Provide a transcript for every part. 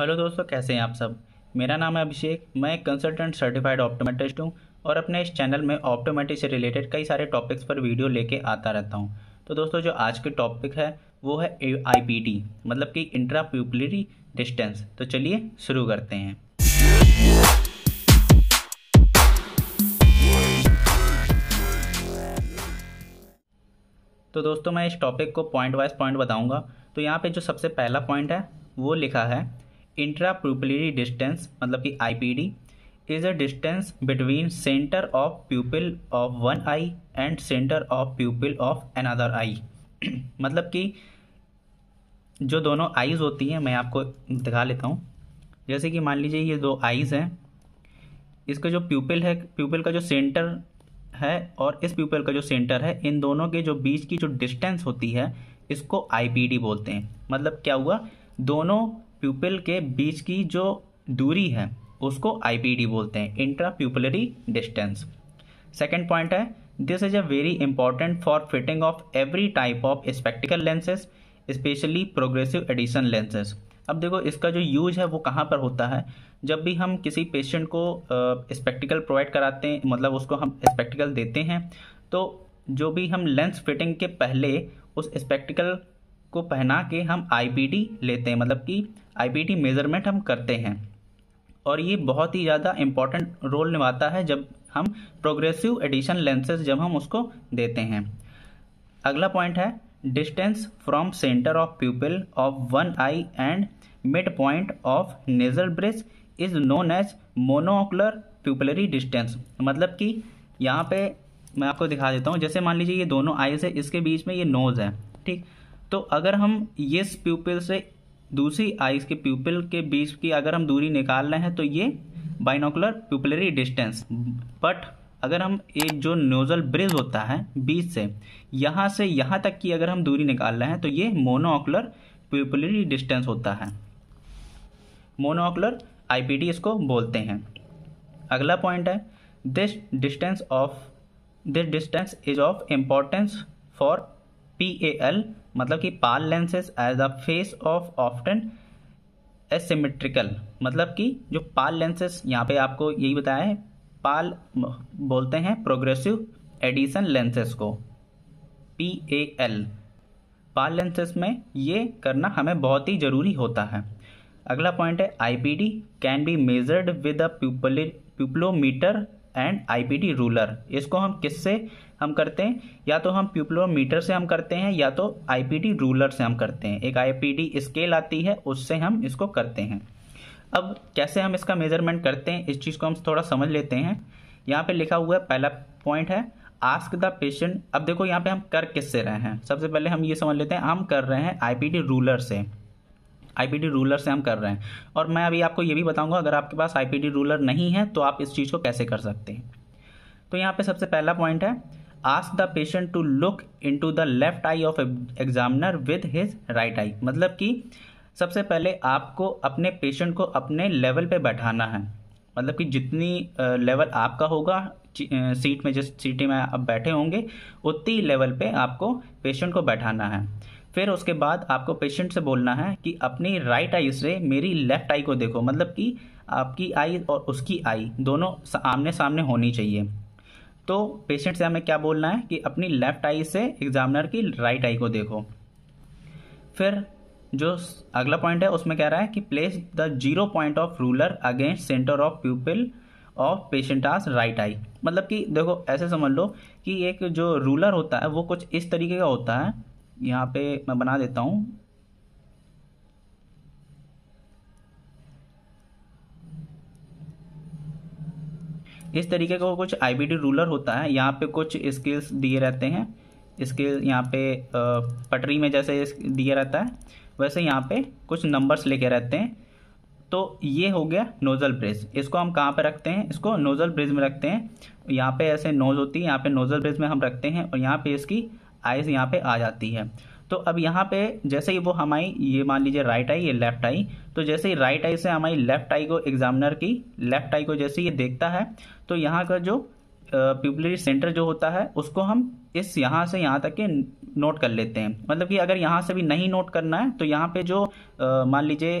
hello दोस्तों कैसे हैं आप सब मेरा नाम है अभिषेक मैं एक कंसल्टेंट सर्टिफाइड ऑप्टोमेटिस्ट हूँ और अपने इस चैनल में ऑप्टोमेटिक से रिलेटेड कई सारे टॉपिक्स पर वीडियो लेके आता रहता हूँ तो दोस्तों जो आज के टॉपिक है वो है आई मतलब कि इंट्रा प्यूपलरी डिस्टेंस तो चलिए शुरू करते हैं तो दोस्तों मैं इस टॉपिक को पॉइंट वाइज पॉइंट बताऊंगा तो यहाँ पे जो सबसे पहला पॉइंट है वो लिखा है इंट्राप्यूपिलरी डिस्टेंस मतलब कि eye is a distance between centre of pupil of one eye and centre of pupil of another eye मतलब कि जो दोनों आईज़ होती हैं मैं आपको दिखा लेता हूँ जैसे कि मान लीजिए ये दो आईज़ हैं इसका जो प्यूपिल है प्यूपिल का जो सेंटर है और इस प्यूपिल का जो सेंटर है इन दोनों के जो बीच की जो डिस्टेंस होती है इसको आईपीडी बोलते हैं मतलब क्या हुआ दोनों प्यूपल के बीच की जो दूरी है उसको आई बोलते हैं intra pupillary distance second point है this is a very important for fitting of every type of spectacle lenses specially progressive addition lenses अब देखो इसका जो यूज है वो कहाँ पर होता है जब भी हम किसी पेशेंट को स्पेक्टिकल प्रोवाइड कराते हैं मतलब उसको हम स्पेक्टिकल देते हैं तो जो भी हम लेंस फिटिंग के पहले उस स्पेक्टिकल को पहना के हम आईपीडी लेते हैं मतलब कि आईपीडी मेज़रमेंट हम करते हैं और ये बहुत ही ज़्यादा इम्पॉर्टेंट रोल निभाता है जब हम प्रोग्रेसिव एडिशन लेंसेज जब हम उसको देते हैं अगला पॉइंट है distance from centre of pupil of one eye and mid point of nasal bridge is known as monocular pupillary distance मतलब कि यहाँ पे मैं आपको दिखा देता हूँ जैसे मान लीजिए ये दोनों आईज है इसके बीच में ये नोज़ है ठीक तो अगर हम इस प्यूपिल से दूसरी आइज के प्यूपिल के बीच की अगर हम दूरी निकाल रहे हैं तो ये बाइनोकुलर प्यूपलरी डिस्टेंस बट अगर हम एक जो नोजल ब्रिज होता है बीच से यहाँ से यहाँ तक की अगर हम दूरी निकाल रहे हैं तो ये मोनोकुलर प्यूपलरी डिस्टेंस होता है मोनोकुलर आई इसको बोलते हैं अगला पॉइंट है this distance of this distance is of importance for P A L मतलब कि PAL lenses as the face of often asymmetrical मतलब कि जो पाल लेंसेज यहाँ पे आपको यही बताया है पाल बोलते हैं प्रोग्रेसिव एडिशन लेंसेज को P A L PAL lenses में ये करना हमें बहुत ही ज़रूरी होता है अगला पॉइंट है I P D can be measured with a pupillometer and I P D ruler इसको हम किससे हम करते हैं या तो हम प्यूपलोमीटर से हम करते हैं या तो आईपीडी रूलर से हम करते हैं एक आईपीडी स्केल आती है उससे हम इसको करते हैं अब कैसे हम इसका मेजरमेंट करते हैं इस चीज़ को हम थोड़ा समझ लेते हैं यहाँ पे लिखा हुआ है पहला पॉइंट है आस्क द पेशेंट अब देखो यहाँ पे हम कर किससे रहे हैं सबसे पहले हम ये समझ लेते हैं हम कर रहे हैं आईपीडी रूलर से आईपीडी रूलर से हम कर रहे हैं और मैं अभी आपको ये भी बताऊंगा अगर आपके पास आईपीडी रूलर नहीं है तो आप इस चीज़ को कैसे कर सकते हैं तो यहाँ पे सबसे पहला पॉइंट है ask the patient to look into the left eye of examiner with his right eye मतलब कि सबसे पहले आपको अपने पेशेंट को अपने लेवल पे बैठाना है मतलब कि जितनी लेवल आपका होगा सीट में जिस सीट में आप बैठे होंगे उतनी लेवल पे आपको पेशेंट को बैठाना है फिर उसके बाद आपको पेशेंट से बोलना है कि अपनी राइट आई से मेरी लेफ़्ट आई को देखो मतलब कि आपकी आई और उसकी आई दोनों आमने सामने होनी चाहिए तो पेशेंट से हमें क्या बोलना है कि अपनी लेफ्ट आई से एग्जामिनर की राइट आई को देखो फिर जो अगला पॉइंट है उसमें कह रहा है कि place the zero point of ruler against centre of pupil of patient as right eye मतलब कि देखो ऐसे समझ लो कि एक जो रूलर होता है वो कुछ इस तरीके का होता है यहाँ पे मैं बना देता हूँ इस तरीके का कुछ आई रूलर होता है यहाँ पे कुछ स्किल्स दिए रहते हैं इसके यहाँ पे पटरी में जैसे दिया रहता है वैसे यहाँ पे कुछ नंबर्स लेके रहते हैं तो ये हो गया नोज़ल ब्रिज इसको हम कहाँ पे रखते हैं इसको नोज़ल ब्रिज में रखते हैं यहाँ पे ऐसे नोज़ होती है यहाँ पे नोज़ल ब्रिज में हम रखते हैं और यहाँ पे इसकी आइज यहाँ पे आ जाती है तो अब यहाँ पे जैसे ही वो हमारी ये मान लीजिए राइट आई ये लेफ्ट आई तो जैसे ही राइट आई से हमारी लेफ्ट आई को एग्जामिनर की लेफ्ट आई को जैसे ये देखता है तो यहाँ का जो पिपलरी सेंटर जो होता है उसको हम इस यहाँ से यहाँ तक के नोट कर लेते हैं मतलब कि अगर यहाँ से भी नहीं नोट करना है तो यहाँ पे जो मान लीजिए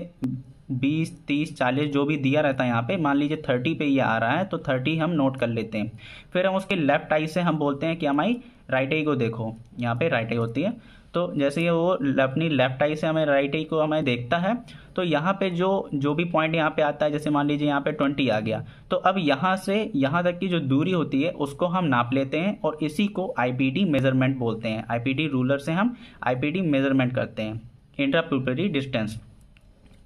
बीस तीस चालीस जो भी दिया रहता है यहाँ पे मान लीजिए थर्टी पे ये आ रहा है तो थर्टी हम नोट कर लेते हैं फिर हम उसके लेफ्ट आई से हम बोलते हैं कि हमारी राइट आई को देखो यहाँ पे राइट आई होती है तो जैसे ये वो अपनी लेफ्ट आई से हमें राइट आई को हमें देखता है तो यहाँ पे जो जो भी पॉइंट यहाँ पे आता है जैसे मान लीजिए यहाँ पे ट्वेंटी आ गया तो अब यहाँ से यहाँ तक की जो दूरी होती है उसको हम नाप लेते हैं और इसी को आई मेजरमेंट बोलते हैं आई रूलर से हम आई मेजरमेंट करते हैं इंट्राप्यूपरी डिस्टेंस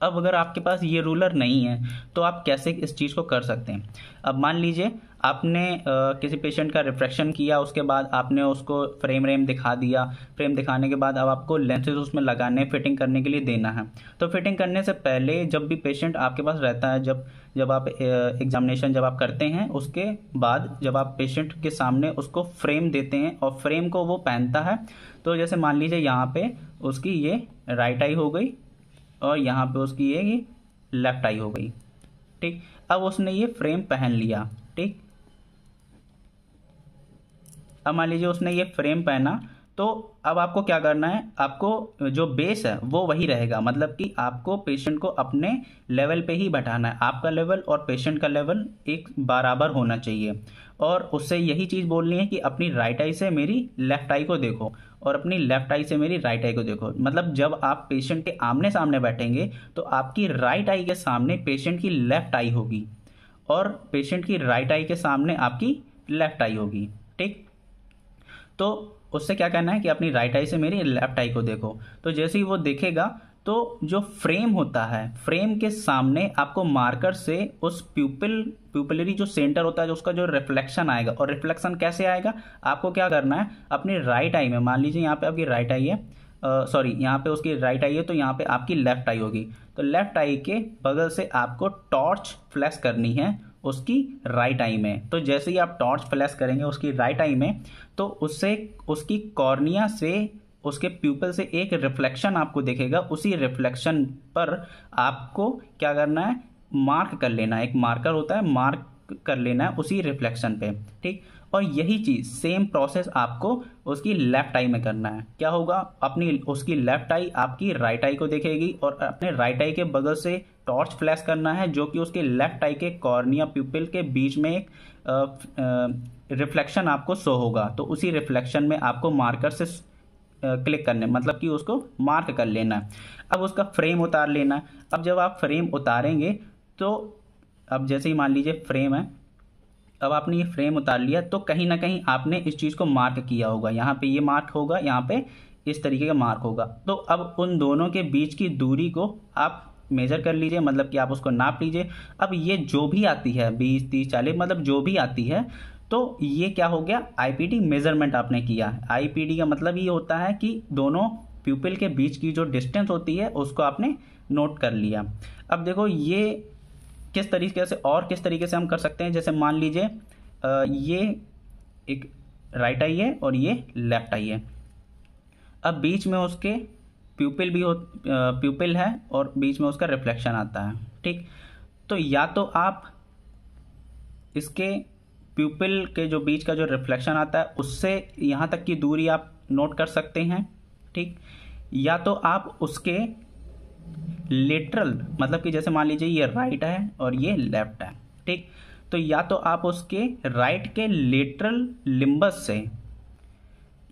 अब अगर आपके पास ये रूलर नहीं है तो आप कैसे इस चीज़ को कर सकते हैं अब मान लीजिए आपने आ, किसी पेशेंट का रिफ्रैक्शन किया उसके बाद आपने उसको फ्रेम रेम दिखा दिया फ्रेम दिखाने के बाद अब आपको लेंसेज उसमें लगाने फिटिंग करने के लिए देना है तो फिटिंग करने से पहले जब भी पेशेंट आपके पास रहता है जब जब आप एग्जामिनेशन जब आप करते हैं उसके बाद जब आप पेशेंट के सामने उसको फ्रेम देते हैं और फ्रेम को वो पहनता है तो जैसे मान लीजिए यहाँ पे उसकी ये राइट आई हो गई और यहाँ पे उसकी ये लेफ्ट आई हो गई ठीक अब उसने ये फ्रेम पहन लिया ठीक अब मान लीजिए उसने ये फ्रेम पहना तो अब आपको क्या करना है आपको जो बेस है वो वही रहेगा मतलब कि आपको पेशेंट को अपने लेवल पे ही बैठाना है आपका लेवल और पेशेंट का लेवल एक बराबर होना चाहिए और उससे यही चीज़ बोलनी है कि अपनी राइट आई से मेरी लेफ़्ट आई को देखो और अपनी लेफ़्ट आई से मेरी राइट आई को देखो मतलब जब आप पेशेंट के आमने सामने बैठेंगे तो आपकी राइट आई के सामने पेशेंट की लेफ़्ट आई होगी और पेशेंट की राइट आई के सामने आपकी लेफ़्ट आई होगी ठीक तो उससे क्या करना है कि अपनी राइट आई से मेरी लेफ्ट आई को देखो तो जैसे ही वो देखेगा तो जो फ्रेम होता है फ्रेम के सामने आपको मार्कर से उस प्यूपिल प्यूपलरी जो सेंटर होता है जो उसका जो रिफ्लेक्शन आएगा और रिफ्लेक्शन कैसे आएगा आपको क्या करना है अपनी राइट आई में मान लीजिए यहाँ पे आपकी राइट आई है सॉरी यहाँ पे उसकी राइट आई है तो यहाँ पे आपकी लेफ्ट आई होगी तो लेफ्ट आई के बगल से आपको टॉर्च फ्लैश करनी है उसकी राइट आई में तो जैसे ही आप टॉर्च फ्लैश करेंगे उसकी राइट आई में तो उससे उसकी कॉर्निया से उसके प्यूपल से एक रिफ्लेक्शन आपको देखेगा उसी रिफ्लेक्शन पर आपको क्या करना है मार्क कर लेना है एक मार्कर होता है मार्क कर लेना है उसी रिफ्लेक्शन पे ठीक और यही चीज़ सेम प्रोसेस आपको उसकी लेफ्ट आई में करना है क्या होगा अपनी उसकी लेफ्ट आई आपकी राइट आई को देखेगी और अपने राइट आई के बगल से टॉर्च फ्लैश करना है जो कि उसके लेफ्ट आई के कॉर्निया प्यूपिल के बीच में एक रिफ्लेक्शन आपको शो होगा तो उसी रिफ्लेक्शन में आपको मार्कर से क्लिक करने मतलब कि उसको मार्क कर लेना है अब उसका फ्रेम उतार लेना है अब जब आप फ्रेम उतारेंगे तो अब जैसे ही मान लीजिए फ्रेम है तब आपने ये फ्रेम उतार लिया तो कहीं ना कहीं आपने इस चीज़ को मार्क किया होगा यहाँ पे ये मार्क होगा यहाँ पे इस तरीके का मार्क होगा तो अब उन दोनों के बीच की दूरी को आप मेजर कर लीजिए मतलब कि आप उसको नाप लीजिए अब ये जो भी आती है बीस तीस चालीस मतलब जो भी आती है तो ये क्या हो गया आई मेजरमेंट आपने किया आई का मतलब ये होता है कि दोनों प्यूपिल के बीच की जो डिस्टेंस होती है उसको आपने नोट कर लिया अब देखो ये किस तरीके से और किस तरीके से हम कर सकते हैं जैसे मान लीजिए ये एक राइट आई है और ये लेफ्ट आई है अब बीच में उसके प्यूपिल भी हो प्यूपिल है और बीच में उसका रिफ्लेक्शन आता है ठीक तो या तो आप इसके प्यूपिल के जो बीच का जो रिफ्लेक्शन आता है उससे यहाँ तक की दूरी आप नोट कर सकते हैं ठीक या तो आप उसके लेटरल मतलब कि जैसे मान लीजिए ये राइट है और ये लेफ्ट है ठीक तो या तो आप उसके राइट के लेटरल लिम्बस से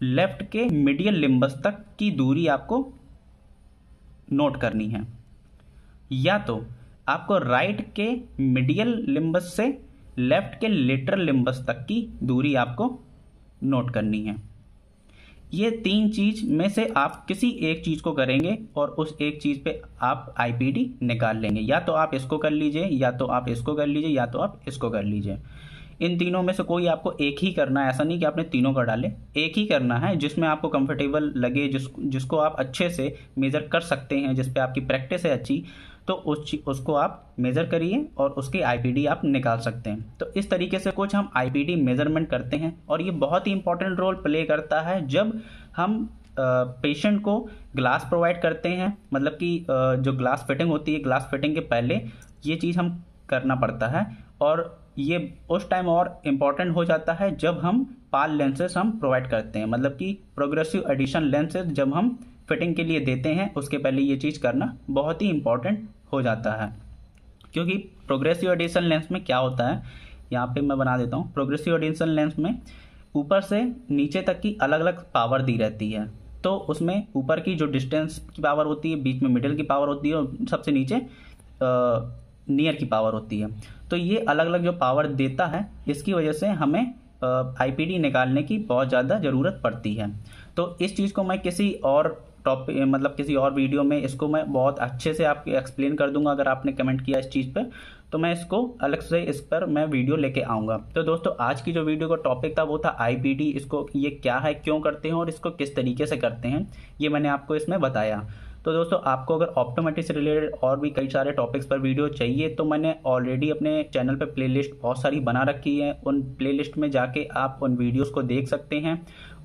लेफ्ट के मिडियल लिम्बस तक की दूरी आपको नोट करनी है या तो आपको राइट के मिडियल लिम्बस से लेफ्ट के लेटरल लिम्बस तक की दूरी आपको नोट करनी है ये तीन चीज में से आप किसी एक चीज को करेंगे और उस एक चीज पे आप आईपीडी निकाल लेंगे या तो आप इसको कर लीजिए या तो आप इसको कर लीजिए या तो आप इसको कर लीजिए इन तीनों में से कोई आपको एक ही करना है ऐसा नहीं कि आपने तीनों का डाले एक ही करना है जिसमें आपको कंफर्टेबल लगे जिस जिसको आप अच्छे से मेज़र कर सकते हैं जिस आपकी प्रैक्टिस है अच्छी तो उस उसको आप मेज़र करिए और उसकी आईपीडी आप निकाल सकते हैं तो इस तरीके से कुछ हम आईपीडी मेज़रमेंट करते हैं और ये बहुत ही इंपॉर्टेंट रोल प्ले करता है जब हम पेशेंट को ग्लास प्रोवाइड करते हैं मतलब कि जो ग्लास फिटिंग होती है ग्लास फिटिंग के पहले ये चीज़ हम करना पड़ता है और ये उस टाइम और इम्पॉर्टेंट हो जाता है जब हम पाल लेंसेज हम प्रोवाइड करते हैं मतलब कि प्रोग्रेसिव एडिशन लेंसेज जब हम फिटिंग के लिए देते हैं उसके पहले ये चीज़ करना बहुत ही इम्पॉर्टेंट हो जाता है क्योंकि प्रोग्रेसिव एडिशन लेंस में क्या होता है यहाँ पे मैं बना देता हूँ प्रोग्रेसिव एडिशन लेंस में ऊपर से नीचे तक की अलग अलग पावर दी रहती है तो उसमें ऊपर की जो डिस्टेंस की पावर होती है बीच में मिडिल की पावर होती है और सबसे नीचे नियर की पावर होती है तो ये अलग अलग जो पावर देता है इसकी वजह से हमें आईपीडी निकालने की बहुत ज़्यादा ज़रूरत पड़ती है तो इस चीज़ को मैं किसी और टॉप मतलब किसी और वीडियो में इसको मैं बहुत अच्छे से आपको एक्सप्लेन कर दूंगा अगर आपने कमेंट किया इस चीज़ पे तो मैं इसको अलग से इस पर मैं वीडियो लेके आऊँगा तो दोस्तों आज की जो वीडियो का टॉपिक था वो था आईपीडी इसको ये क्या है क्यों करते हैं और इसको किस तरीके से करते हैं ये मैंने आपको इसमें बताया तो दोस्तों आपको अगर ऑप्टोमेटिक्स से रिलेटेड और भी कई सारे टॉपिक्स पर वीडियो चाहिए तो मैंने ऑलरेडी अपने चैनल पर लिस्ट बहुत सारी बना रखी है उन लिस्ट में जाके आप उन वीडियोस को देख सकते हैं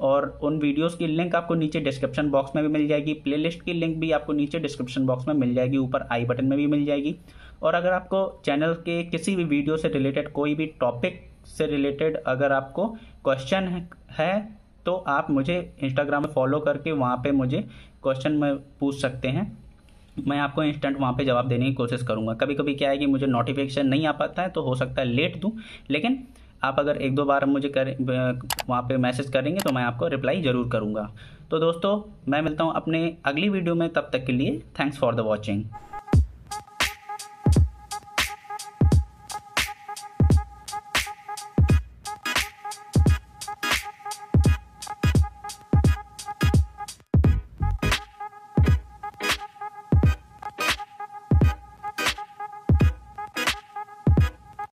और उन वीडियोस की लिंक आपको नीचे डिस्क्रिप्शन बॉक्स में भी मिल जाएगी प्लेलिस्ट की लिंक भी आपको नीचे डिस्क्रिप्शन बॉक्स में मिल जाएगी ऊपर आई बटन में भी मिल जाएगी और अगर आपको चैनल के किसी भी वीडियो से रिलेटेड कोई भी टॉपिक से रिलेटेड अगर आपको क्वेश्चन है तो आप मुझे इंस्टाग्राम में फॉलो करके वहाँ पे मुझे क्वेश्चन में पूछ सकते हैं मैं आपको इंस्टेंट वहाँ पे जवाब देने की कोशिश करूँगा कभी कभी क्या है कि मुझे नोटिफिकेशन नहीं आ पाता है तो हो सकता है लेट दूँ लेकिन आप अगर एक दो बार मुझे कर वहाँ पे मैसेज करेंगे तो मैं आपको रिप्लाई ज़रूर करूँगा तो दोस्तों मैं मिलता हूँ अपने अगली वीडियो में तब तक के लिए थैंक्स फॉर द वॉचिंग